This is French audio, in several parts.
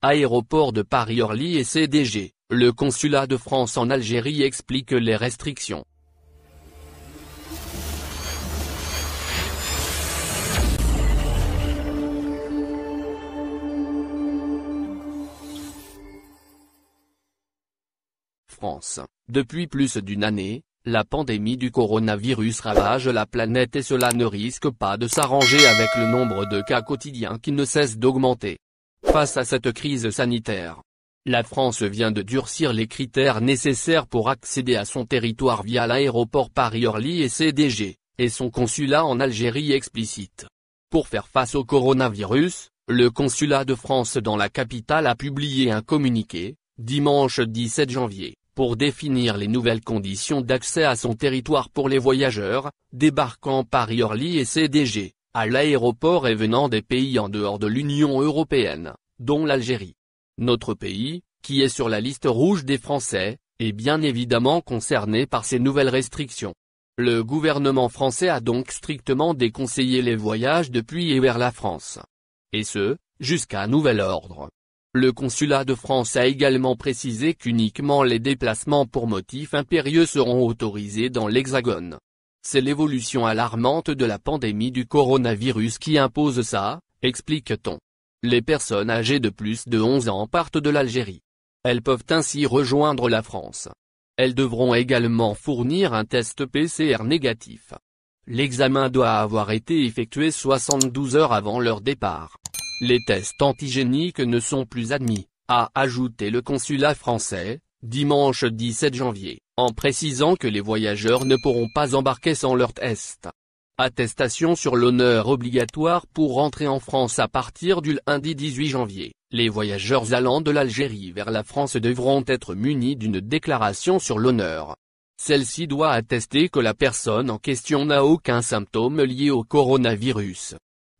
Aéroport de Paris-Orly et CDG, le consulat de France en Algérie explique les restrictions. France. Depuis plus d'une année, la pandémie du coronavirus ravage la planète et cela ne risque pas de s'arranger avec le nombre de cas quotidiens qui ne cesse d'augmenter. Face à cette crise sanitaire, la France vient de durcir les critères nécessaires pour accéder à son territoire via l'aéroport Paris-Orly et CDG, et son consulat en Algérie explicite. Pour faire face au coronavirus, le consulat de France dans la capitale a publié un communiqué, dimanche 17 janvier, pour définir les nouvelles conditions d'accès à son territoire pour les voyageurs, débarquant Paris-Orly et CDG à l'aéroport et venant des pays en dehors de l'Union européenne, dont l'Algérie. Notre pays, qui est sur la liste rouge des Français, est bien évidemment concerné par ces nouvelles restrictions. Le gouvernement français a donc strictement déconseillé les voyages depuis et vers la France. Et ce, jusqu'à nouvel ordre. Le consulat de France a également précisé qu'uniquement les déplacements pour motifs impérieux seront autorisés dans l'Hexagone. C'est l'évolution alarmante de la pandémie du coronavirus qui impose ça, explique-t-on. Les personnes âgées de plus de 11 ans partent de l'Algérie. Elles peuvent ainsi rejoindre la France. Elles devront également fournir un test PCR négatif. L'examen doit avoir été effectué 72 heures avant leur départ. Les tests antigéniques ne sont plus admis, a ajouté le consulat français, dimanche 17 janvier, en précisant que les voyageurs ne pourront pas embarquer sans leur test. Attestation sur l'honneur obligatoire pour rentrer en France à partir du lundi 18 janvier. Les voyageurs allant de l'Algérie vers la France devront être munis d'une déclaration sur l'honneur. Celle-ci doit attester que la personne en question n'a aucun symptôme lié au coronavirus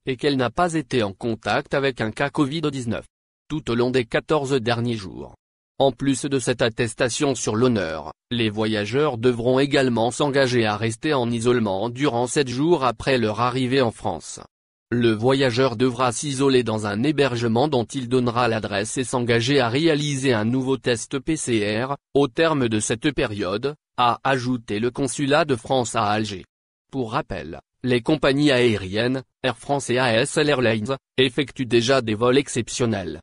et qu'elle n'a pas été en contact avec un cas Covid-19 tout au long des 14 derniers jours. En plus de cette attestation sur l'honneur, les voyageurs devront également s'engager à rester en isolement durant 7 jours après leur arrivée en France. Le voyageur devra s'isoler dans un hébergement dont il donnera l'adresse et s'engager à réaliser un nouveau test PCR, au terme de cette période, a ajouté le consulat de France à Alger. Pour rappel, les compagnies aériennes, Air France et ASL Airlines, effectuent déjà des vols exceptionnels.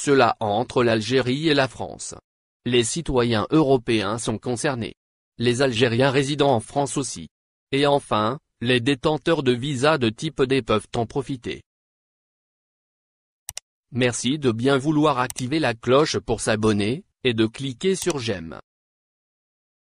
Cela entre l'Algérie et la France. Les citoyens européens sont concernés. Les Algériens résidant en France aussi. Et enfin, les détenteurs de visas de type D peuvent en profiter. Merci de bien vouloir activer la cloche pour s'abonner, et de cliquer sur j'aime.